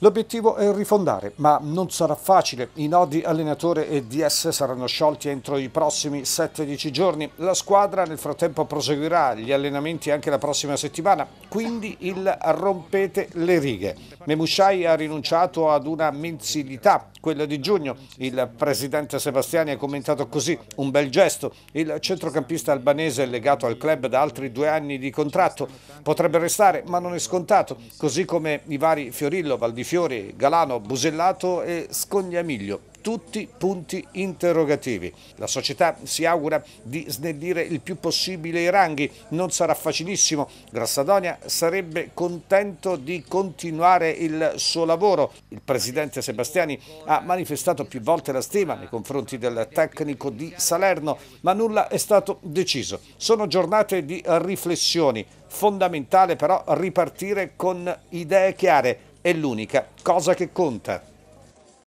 L'obiettivo è rifondare, ma non sarà facile. I nodi allenatore e DS saranno sciolti entro i prossimi 7-10 giorni. La squadra nel frattempo proseguirà gli allenamenti anche la prossima settimana, quindi il rompete le righe. Memushai ha rinunciato ad una mensilità, quella di giugno. Il presidente Sebastiani ha commentato così, un bel gesto. Il centrocampista albanese è legato al club da altri due anni di contratto. Potrebbe restare, ma non è scontato, così come i vari Fiorillo, Valdifino, Fiori, Galano, Busellato e Scognamiglio tutti punti interrogativi. La società si augura di snellire il più possibile i ranghi, non sarà facilissimo. Grassadonia sarebbe contento di continuare il suo lavoro. Il presidente Sebastiani ha manifestato più volte la stima nei confronti del tecnico di Salerno, ma nulla è stato deciso. Sono giornate di riflessioni. Fondamentale però ripartire con idee chiare è l'unica cosa che conta.